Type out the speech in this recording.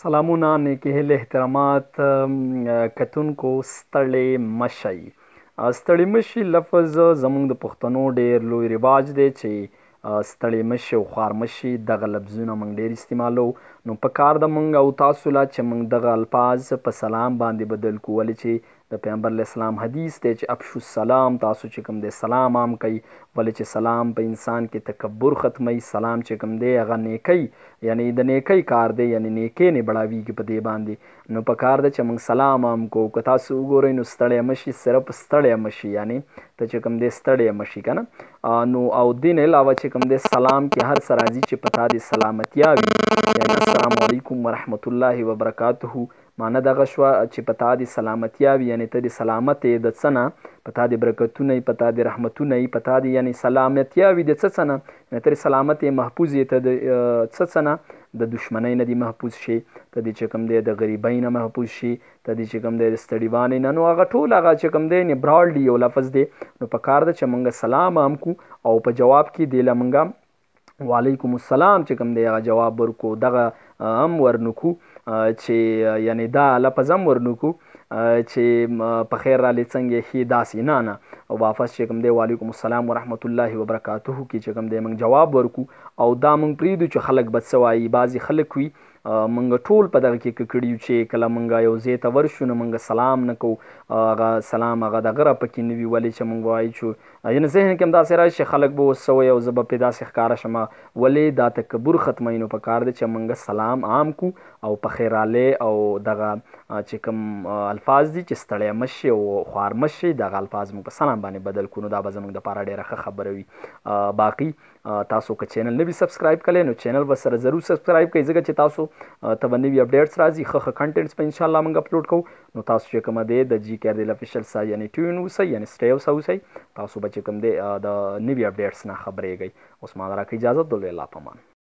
سلامونه نیکه هله احترامات کتونکو ستړې مشي ستړې مشي لفظ زموږ د پښتنو ډېر لوی رواج دی چې ستړې مشي او خار مشي دغه لفظونه موږ ډېر استعمالو نو په کار د موږ او تاسو لا چې موږ دغه الفاظ په سلام باندې بدل کول چې د پیغمبر اسلام حدیث دی چې ابشو السلام تاسو چې کوم دی سلام عام کوي ولې چې سلام په انسان کې تکبر ختمي سلام چې کوم دی هغه نیکی یعنی د نیکی کار دی یعنی نیکی نه بڑاویږي په دې باندې نو په کار دی چې موږ سلام عام کو که تاسو وګورئ نو ستړی مشي صرف ستړی مشي یعنی ته چې کوم دی ستړی مشي کنه نو او دین علاوه چې کوم دی سلام کې هر سرازي چې پتا دی سلامتیا وي یعنی السلام علیکم ورحمت الله وبرکاته معنی دغه شوه چې په تا دې سلامتیا وي یعنې ته دې سلامت یې د څه نه په تا دې برکتونه یي په تا دې رحمتونه یي په تا دې یعنې سلامتیا وي د څه څه نه یعنې ته دې سلامت یې محفوظ یې ته د څه څه نه د دشمنۍ نه دې محفوظ شي ته دې چې کوم دی د غریبۍ نه محفوظ شي ته دې چې کوم دی د ستړیوانۍ نه نو هغه ټول هغه چې کوم دی نبراړ دی یو لفظ دی نو په کار ده چې موږ سلام هم کو او په جواب کې دې له موږ وعلیکم السلام چې کوم دی هغه جواب ورکو دغه هم ورنکو چې یعنی دا لپس هم ورنکو چې په خیر را لڅنګې هی داسې نه نه او واپس چې کوم دی وعلیکم السلام ورحمت الله وبرکاتهو کې چې کوم دی موږ جواب ورکو او دا موږ پریدو چې خلک بد سوایي بعضی خلک وي مونږ ټول په دغه کې کړیو چې کله مونږ یو ځای ته ورشو نو مونږ سلام نه کوو هغه سلام هغه دغه را پکې نه وي ولې چې مونږ وایو چې یعنې ذهن کې هم داسې راشي خلک به اوس سوی او زه به پې داسې ښکاره شم ولې دا تکبر ختموي نو په کار دی چې مونږ سلام عام کو او په خیراله او دغه چې کوم الفاظ دي چې ستړی مشي او خوار مشي دغه الفاظ موږ په سلام باندې بدل کړو دا به زموږ لپاره ډیره ښه خبره وي باقي تاسو که چینل نه وي سبسکرایب کړئ نو چینل به سره ضرور سبسکرایب کړئ ځکه چې تاسو ته نوې اپډیټس راځي ښه ښه کنټینټس په ان شاء الله موږ اپلوډ کوو نو تاسو چې کوم دی د جی کیر دی افیشل سای یعنی ټیون وسه یعنی سټي اوس اوسې تاسو به چې کوم دی د نوې اپډیټس نه خبرېږئ اوس ما راکې اجازه دوله الله پمان